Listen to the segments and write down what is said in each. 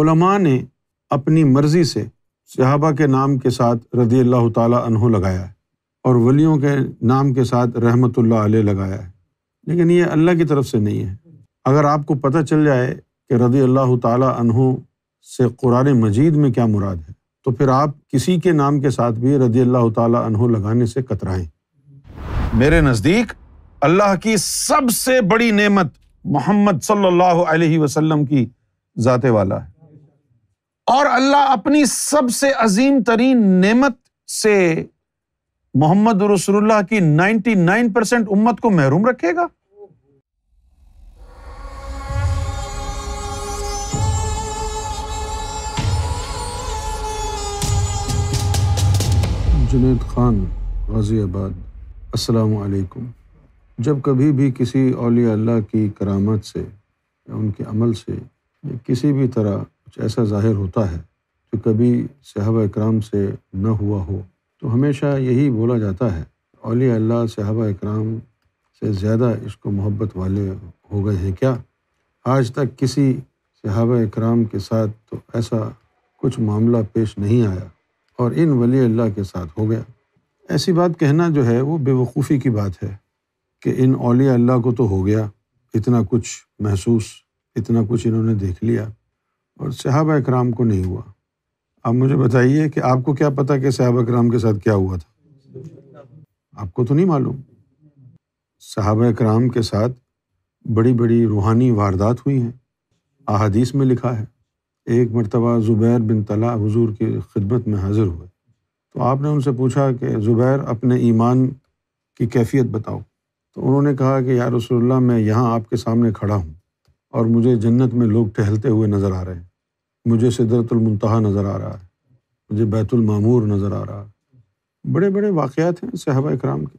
उलमा ने अपनी मर्ज़ी से सहाबा के नाम के साथ रदी अल्लाह तहों लगाया है और वलियों के नाम के साथ रहमत लगाया है लेकिन ये अल्लाह की तरफ से नहीं है अगर आपको पता चल जाए कि रदी अल्लाह तहों से कुरान मजीद में क्या मुराद है तो फिर आप किसी के नाम के साथ भी रदी अल्लाह तहों लगाने से कतराएं मेरे नज़दीक अल्लाह की सबसे बड़ी नेमत मोहम्मद सल्लल्लाहु अलैहि वसल्लम की ज़ात वाला है और अल्लाह अपनी सबसे अजीम तरीन नेमत से मोहम्मद रसुल्लाह की 99 परसेंट उम्मत को महरूम रखेगा जुनेद खान गाज़ियाबाद असलकुम जब कभी भी किसी अलिया अल्लाह की करामत से या उनके अमल से किसी भी तरह कुछ ऐसा ज़ाहिर होता है जो कभी सहाबा कराम से न हुआ हो तो हमेशा यही बोला जाता है अली अल्लाह सहाबा कराम से ज़्यादा इसको मोहब्बत वाले हो गए हैं क्या आज तक किसी सहाब कराम के साथ तो ऐसा कुछ मामला पेश नहीं आया और इन वली अल्लाह के साथ हो गया ऐसी बात कहना जो है वो बेवकूफ़ी की बात है कि इन अलिया अल्लाह को तो हो गया इतना कुछ महसूस इतना कुछ इन्होंने देख लिया और सहाब कराम को नहीं हुआ आप मुझे बताइए कि आपको क्या पता कि सहाब कराम के साथ क्या हुआ था आपको तो नहीं मालूम सहाब कराम के साथ बड़ी बड़ी रूहानी वारदात हुई हैं अहादीस में लिखा है एक मरतबा ज़ुबैर बिन तला हजूर की खिदमत में हाज़िर हुए तो आपने उनसे पूछा कि ज़ुबैर अपने ईमान की कैफियत बताओ तो उन्होंने कहा कि या रसोल्ला मैं यहाँ आपके सामने खड़ा हूँ और मुझे जन्नत में लोग टहलते हुए नज़र आ रहे हैं मुझे सिदरतलमतहा नज़र आ रहा है मुझे बैतुलमामूर नज़र आ रहा है बड़े बड़े वाक़ात हैं सहबा इक्राम के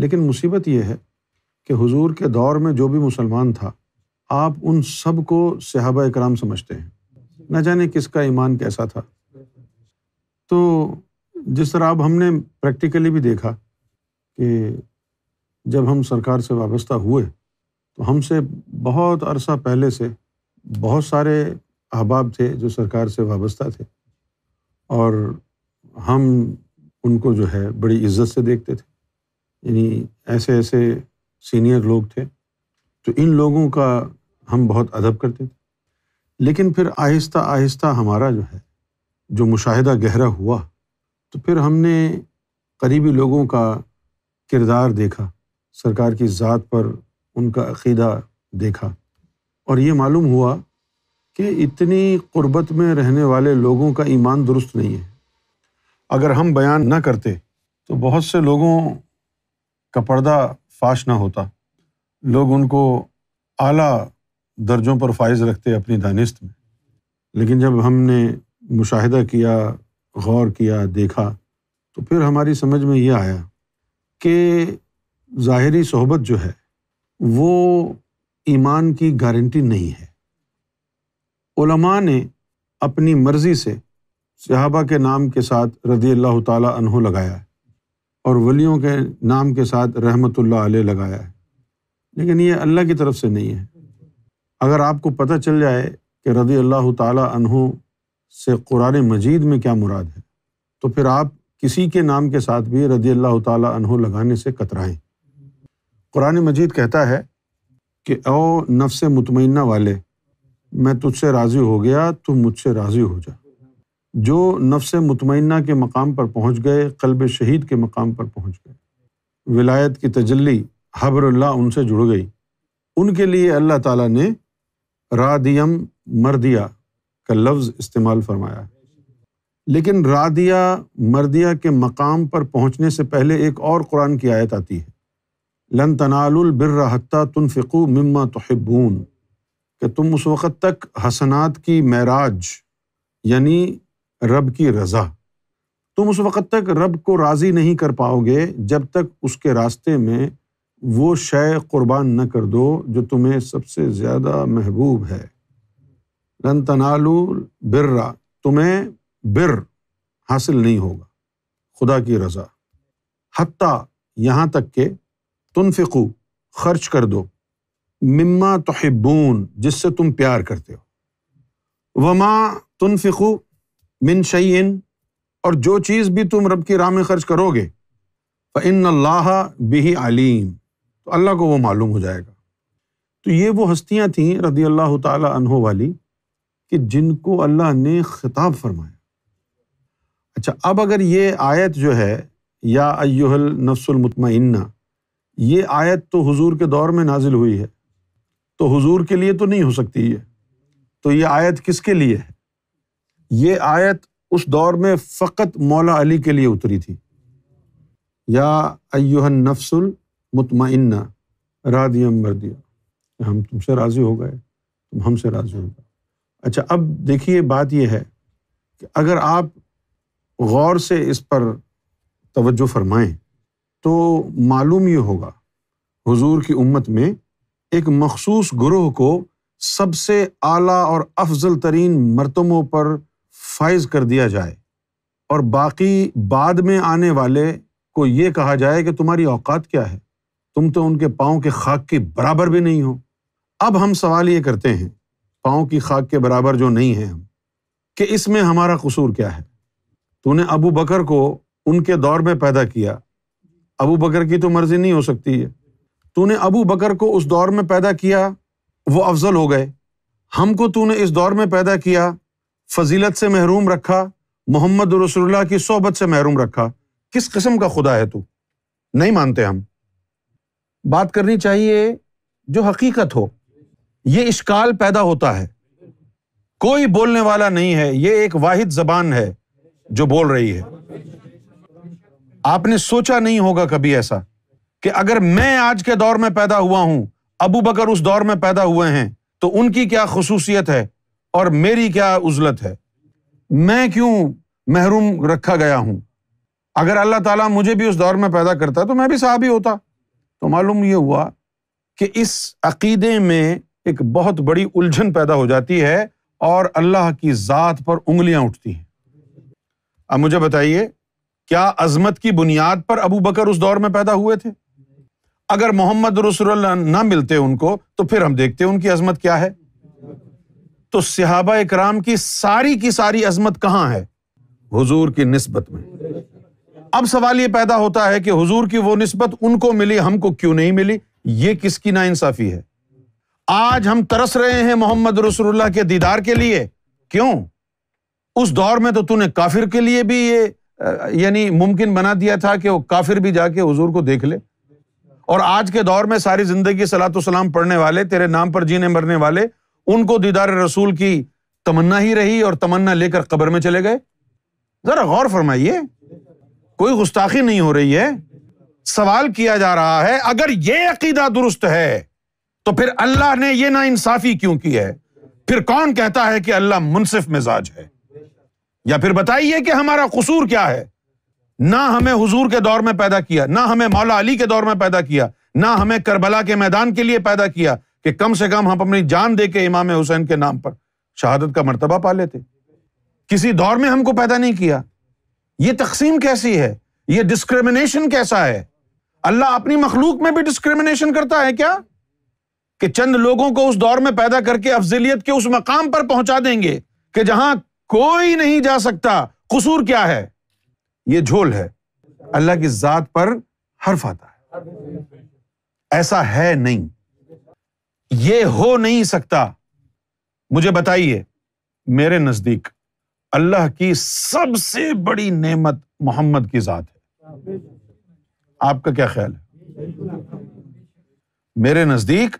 लेकिन मुसीबत यह है कि हजूर के दौर में जो भी मुसलमान था आप उन सब को सहबा इक्राम समझते हैं न जाने किसका ईमान कैसा था तो जिस तरह अब हमने प्रैक्टिकली भी देखा कि जब हम सरकार से वाबस्ता हुए तो हमसे बहुत अरसा पहले से बहुत सारे अहबाब थे जो सरकार से वाबस्ता थे और हम उनको जो है बड़ी इज्जत से देखते थे यानी ऐसे ऐसे सीनियर लोग थे तो इन लोगों का हम बहुत अदब करते थे लेकिन फिर आहिस्ता आहिस्ता हमारा जो है जो मुशाहिदा गहरा हुआ तो फिर हमने करीबी लोगों का किरदार देखा सरकार की ज़ात पर उनका अकीदा देखा और ये मालूम हुआ कि इतनी क़ुरबत में रहने वाले लोगों का ईमान दुरुस्त नहीं है अगर हम बयान ना करते तो बहुत से लोगों का पर्दा फाश ना होता लोग उनको आला दर्जों पर फायज़ रखते अपनी दानिस्त में लेकिन जब हमने मुशाहिदा किया गौर किया देखा तो फिर हमारी समझ में ये आया कि ज़ाहरी सोहबत जो है वो ईमान की गारंटी नहीं है उलमा ने अपनी मर्ज़ी से सहाबा के नाम के साथ रदी अल्लाह तहों लगाया है और वलियों के नाम के साथ रहमत लगाया है लेकिन ये अल्लाह की तरफ से नहीं है अगर आपको पता चल जाए कि रदी अल्लाह तहों से कुरान मजीद में क्या मुराद है तो फिर आप किसी के नाम के साथ भी रदी अल्लाह तहों लगाने से कतराएँ कुरान मजीद कहता है कि ओ नफ्स मुतमना वाले मैं तुझसे राज़ी हो गया तू मुझसे राज़ी हो जा जो नफ्स मुतमना के मकाम पर पहुँच गए कल्ब शहीद के मकाम पर पहुँच गए विलायत की तजली हबरल्ला उनसे जुड़ गई उनके लिए अल्लाह ताला ने रादियम मर्दिया का लफ्ज़ इस्तेमाल फरमाया है लेकिन रादिया मर्दिया के मकाम पर पहुँचने से पहले एक और कुरान की आयत आती है लन तनालबिर हती तुनफ़िकू मम्मा तहब्बून कि तुम उस वक़्त तक हसनात की मराज यानी रब की रज़ा तुम उस वक़्त तक रब को राज़ी नहीं कर पाओगे जब तक उसके रास्ते में वो शय क़ुरबान न कर दो जो तुम्हें सबसे ज़्यादा महबूब है लन तनालू बिर्रा तुम्हें बिर हासिल नहीं होगा खुदा की रज़ा हती यहाँ तक के तुनफ़िकू खर्च कर दो मम्मा तोहबून जिससे तुम प्यार करते हो वमा तुनफिकु मिन शैन और जो चीज़ भी तुम रब की राह में खर्च करोगे फ़िन अल्लाह बिही आलीम तो अल्लाह को वो मालूम हो जाएगा तो ये वो हस्तियाँ थीं रदी अल्लाह तहों वाली कि जिनको अल्लाह ने ख़िताब फरमाया अच्छा अब अगर ये आयत जो है या अयुहल नफसलमतमन्ना ये आयत तो हुजूर के दौर में नाजिल हुई है तो हुजूर के लिए तो नहीं हो सकती ये तो ये आयत किसके लिए है ये आयत उस दौर में फ़कत मौला अली के लिए उतरी थी या अयुहन नफसुल मुतमिना रादियम मरदिया हम तुमसे राज़ी हो गए तुम हमसे राज़ी हो गए अच्छा अब देखिए बात यह है कि अगर आप गौर से इस पर तवज्जो फरमाएं तो मालूम ये होगा हुजूर की उम्मत में एक मखसूस ग्रोह को सबसे आला और अफजल तरीन मरतबों पर फाइज कर दिया जाए और बाकी बाद में आने वाले को ये कहा जाए कि तुम्हारी औकात क्या है तुम तो उनके पाँव के खाक के बराबर भी नहीं हो अब हम सवाल ये करते हैं पाँव की खाक के बराबर जो नहीं है हम कि इसमें हमारा कसूर क्या है तूने अबू बकर को उनके दौर में पैदा किया अबू बकर की तो मर्ज़ी नहीं हो सकती है तूने अबू बकर को उस दौर में पैदा किया वो अफजल हो गए हमको तूने इस दौर में पैदा किया फजीलत से महरूम रखा मोहम्मद रसुल्ला की सोबत से महरूम रखा किस किस्म का खुदा है तू नहीं मानते हम बात करनी चाहिए जो हकीकत हो ये इश्काल पैदा होता है कोई बोलने वाला नहीं है ये एक वाहिद जबान है जो बोल रही है आपने सोचा नहीं होगा कभी ऐसा कि अगर मैं आज के दौर में पैदा हुआ हूं अबू बकर उस दौर में पैदा हुए हैं तो उनकी क्या खसूसियत है और मेरी क्या उजलत है मैं क्यों महरूम रखा गया हूं अगर अल्लाह ताला मुझे भी उस दौर में पैदा करता तो मैं भी साहबी होता तो मालूम ये हुआ कि इस अकीदे में एक बहुत बड़ी उलझन पैदा हो जाती है और अल्लाह की ज़ात पर उंगलियां उठती हैं अब मुझे बताइए क्या अजमत की बुनियाद पर अबू बकर उस दौर में पैदा हुए थे अगर मोहम्मद रसूल ना मिलते उनको तो फिर हम देखते उनकी अजमत क्या है तो सिहाबा इकराम की सारी की सारी अजमत कहां है हुजूर की नस्बत में अब सवाल यह पैदा होता है कि हुजूर की वो नस्बत उनको मिली हमको क्यों नहीं मिली यह किसकी नाइंसाफी है आज हम तरस रहे हैं मोहम्मद रसूलुल्लाह के दीदार के लिए क्यों उस दौर में तो तूने काफिर के लिए भी ये यानी मुमकिन बना दिया था कि वो काफिर भी जाके हुजूर को देख ले और आज के दौर में सारी जिंदगी सलाम पढ़ने वाले तेरे नाम पर जीने मरने वाले उनको दीदार रसूल की तमन्ना ही रही और तमन्ना लेकर कब्र में चले गए जरा गौर फरमाइए कोई गुस्ताखी नहीं हो रही है सवाल किया जा रहा है अगर ये अकीदा दुरुस्त है तो फिर अल्लाह ने यह ना इंसाफी क्यों की है फिर कौन कहता है कि अल्लाह मुनसिफ मिजाज है या फिर बताइए कि हमारा कसूर क्या है ना हमें हुजूर के दौर में पैदा किया ना हमें मौला अली के दौर में पैदा किया ना हमें करबला के मैदान के लिए पैदा किया कि कम से कम हम अपनी जान दे के इमाम हुसैन के नाम पर शहादत का मरतबा पा लेते किसी दौर में हमको पैदा नहीं किया ये तकसीम कैसी है ये डिस्क्रिमिनेशन कैसा है अल्लाह अपनी मखलूक में भी डिस्क्रिमिनेशन करता है क्या कि चंद लोगों को उस दौर में पैदा करके अफजलियत के उस मकाम पर पहुंचा देंगे कि जहां कोई नहीं जा सकता कसूर क्या है ये झोल है अल्लाह की जात पर हर्फ आता है ऐसा है नहीं ये हो नहीं सकता मुझे बताइए मेरे नजदीक अल्लाह की सबसे बड़ी नेमत मोहम्मद की जात है आपका क्या ख्याल है मेरे नजदीक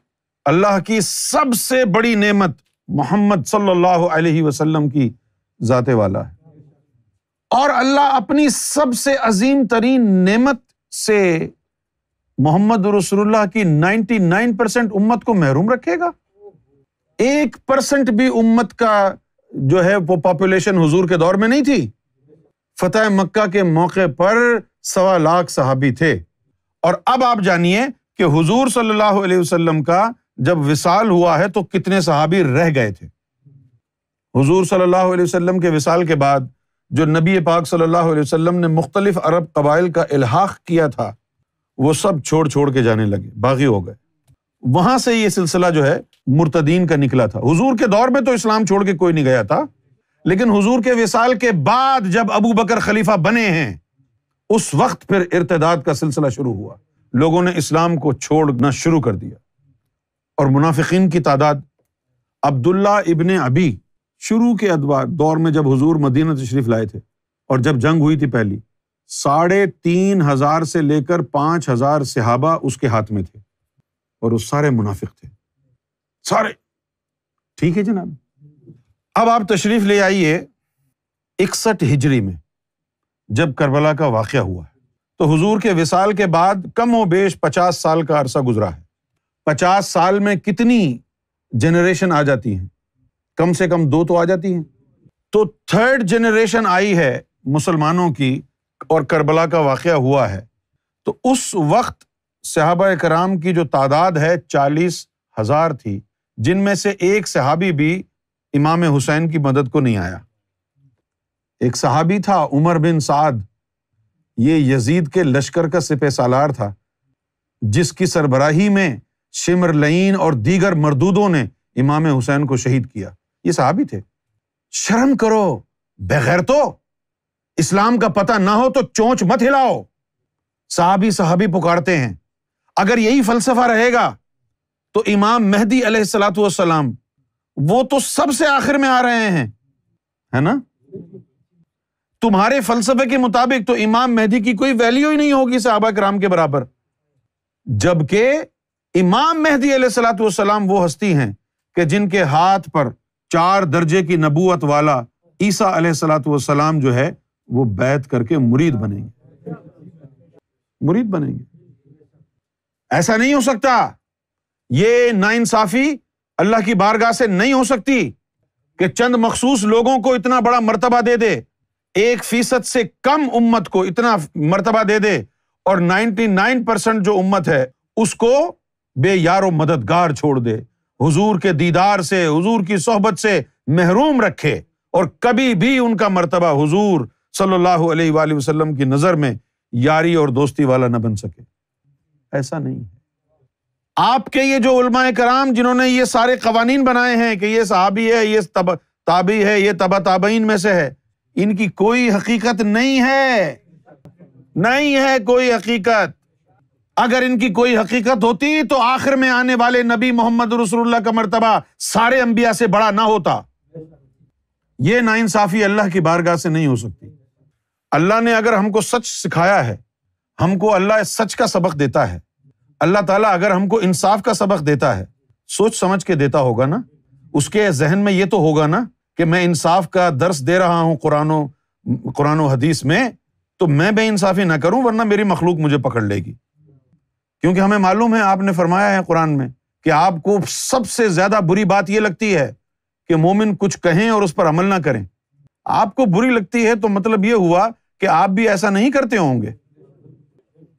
अल्लाह की सबसे बड़ी नेमत मोहम्मद सल्लल्लाहु अलैहि वसल्लम की जाते वाला है और अल्लाह अपनी सबसे अजीम तरीन नेमत से मोहम्मद रसुल्लाह की 99 परसेंट उम्मत को महरूम रखेगा एक परसेंट भी उम्मत का जो है वो पॉपुलेशन हजूर के दौर में नहीं थी फतेह मक्का के मौके पर सवा लाख सहाबी थे और अब आप जानिए कि हुजूर सल्लल्लाहु अलैहि का जब विसाल हुआ है तो कितने सहाबी रह गए थे हजूर सल्लल्लाहु अलैहि वसल्लम के विशाल के बाद जो नबी पाक सल्लल्लाहु अलैहि वसल्लम ने मुख्तलिफ अरब कबाइल का इलाहाक किया था वो सब छोड़ छोड़ के जाने लगे बागी हो गए वहां से ये सिलसिला जो है मुर्तदीन का निकला था हुजूर के दौर में तो इस्लाम छोड़ के कोई नहीं गया था लेकिन हुजूर के विसाल के बाद जब अबू बकर खलीफा बने हैं उस वक्त फिर इर्तदाद का सिलसिला शुरू हुआ लोगों ने इस्लाम को छोड़ना शुरू कर दिया और मुनाफिकीन की तादाद अब्दुल्ला इबन अबी शुरू के अदवार दौर में जब हजूर मदीना तशरीफ लाए थे और जब जंग हुई थी पहली साढ़े तीन हजार से लेकर पांच हजार सिहाबा उसके हाथ में थे और उस सारे मुनाफिक थे सारे ठीक है जनाब अब आप तशरीफ ले आइए इकसठ हिजरी में जब करबला का वाक़ हुआ है तो हजूर के विशाल के बाद कम व बेश पचास साल का अरसा गुजरा है पचास साल में कितनी जनरेशन आ जाती है कम से कम दो तो आ जाती हैं तो थर्ड जनरेशन आई है मुसलमानों की और करबला का वाक़ हुआ है तो उस वक्त सहाबा कराम की जो तादाद है चालीस हज़ार थी जिनमें से एक सहाबी भी इमाम हुसैन की मदद को नहीं आया एक सहाबी था उमर बिन साद ये यजीद के लश्कर का सिपह सालार था जिसकी सरबराही में शिमर लईन और दीगर मरदूदों ने इमाम हुसैन को शहीद किया ये साहब ही थे शर्म करो बगैर तो इस्लाम का पता ना हो तो चोंच मत हिलाओ साहबी साहबी पुकारते हैं अगर यही फलसफा रहेगा तो इमाम मेहदी अलैहिस्सलाम वो तो सबसे आखिर में आ रहे हैं है ना तुम्हारे फलसफे के मुताबिक तो इमाम मेहदी की कोई वैल्यू ही नहीं होगी साहबा कराम के बराबर जबकि इमाम मेहदी सलाम वो हस्ती हैं कि जिनके हाथ पर चार दर्जे की नबूत वाला ईसा सलाम जो है वो बैत करके मुरीद बनेंगे मुरीद बनेंगे ऐसा नहीं हो सकता ये नाइंसाफी अल्लाह की बारगाह से नहीं हो सकती कि चंद मखसूस लोगों को इतना बड़ा मर्तबा दे दे एक फीसद से कम उम्मत को इतना मर्तबा दे दे और 99 परसेंट जो उम्मत है उसको बेयारो मददगार छोड़ दे हुजूर के दीदार से हुजूर की सोहबत से महरूम रखे और कभी भी उनका मर्तबा हुजूर सल्लल्लाहु अलैहि वसल्लम की नज़र में यारी और दोस्ती वाला न बन सके ऐसा नहीं है आपके ये जो उलमाए कराम जिन्होंने ये सारे कवानीन बनाए हैं कि ये सहाबी है ये तब ताबी है ये तबा ताबीन में से है इनकी कोई हकीकत नहीं है नहीं है कोई हकीकत अगर इनकी कोई हकीकत होती तो आखिर में आने वाले नबी मोहम्मद रसुल्ला का मरतबा सारे अंबिया से बड़ा ना होता यह ना इंसाफी अल्लाह की बारगाह से नहीं हो सकती अल्लाह ने अगर हमको सच सिखाया है हमको अल्लाह सच का सबक देता है अल्लाह ताला अगर हमको इंसाफ का सबक देता है सोच समझ के देता होगा ना उसके जहन में यह तो होगा ना कि मैं इंसाफ का दर्श दे रहा हूँ कुरानो कुरान हदीस में तो मैं बेइंसाफ़ी ना करूं वरना मेरी मखलूक मुझे पकड़ लेगी क्योंकि हमें मालूम है आपने फरमाया है कुरान में कि आपको सबसे ज्यादा बुरी बात यह लगती है कि मोमिन कुछ कहें और उस पर अमल ना करें आपको बुरी लगती है तो मतलब यह हुआ कि आप भी ऐसा नहीं करते होंगे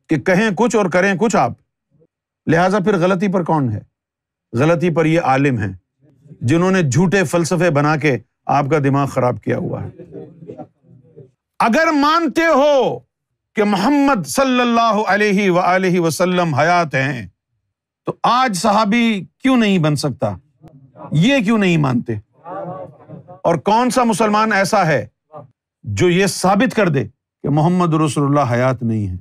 कि कहें कुछ और करें कुछ आप लिहाजा फिर गलती पर कौन है गलती पर यह आलिम है जिन्होंने झूठे फलसफे बना के आपका दिमाग खराब किया हुआ है अगर मानते हो कि मोहम्मद सल्लल्लाहु अलैहि व वसल्लम हयात हैं तो आज सहाबी क्यों नहीं बन सकता ये क्यों नहीं मानते और कौन सा मुसलमान ऐसा है जो ये साबित कर दे कि मोहम्मद रसुल्लाह हयात नहीं है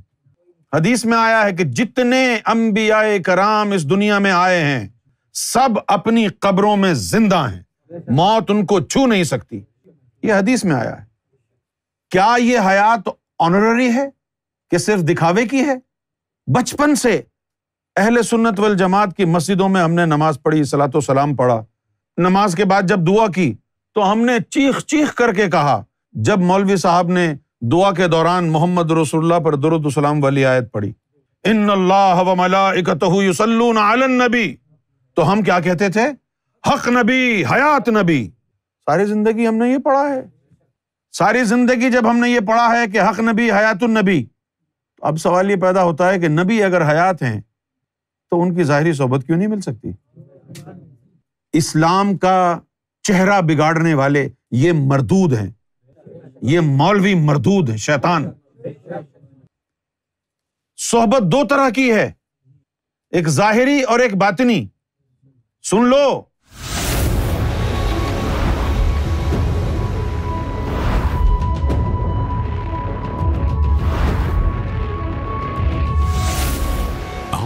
हदीस में आया है कि जितने अम्बिया कराम इस दुनिया में आए हैं सब अपनी कब्रों में जिंदा हैं मौत उनको छू नहीं सकती ये हदीस में आया है क्या ये हयात ऑनररी है कि सिर्फ दिखावे की है बचपन से अहल सुन्नत वल जमात की मस्जिदों में हमने नमाज पढ़ी सलात सलाम पढ़ा नमाज के बाद जब दुआ की तो हमने चीख चीख करके कहा जब मौलवी साहब ने दुआ के दौरान मोहम्मद रसुल्ला पर दुरुदसलाम वाली आयत पढ़ी इन नबी तो हम क्या कहते थे हक नबी हयात नबी सारी जिंदगी हमने ये पढ़ा है सारी जिंदगी जब हमने ये पढ़ा है कि हक नबी हयात नबी अब सवाल ये पैदा होता है कि नबी अगर हयात हैं तो उनकी ज़ाहरी सोहबत क्यों नहीं मिल सकती इस्लाम का चेहरा बिगाड़ने वाले ये मरदूद हैं ये मौलवी मरदूद हैं शैतान सोहबत दो तरह की है एक जाहिरी और एक बातनी सुन लो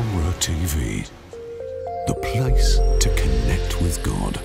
Camera TV, the place to connect with God.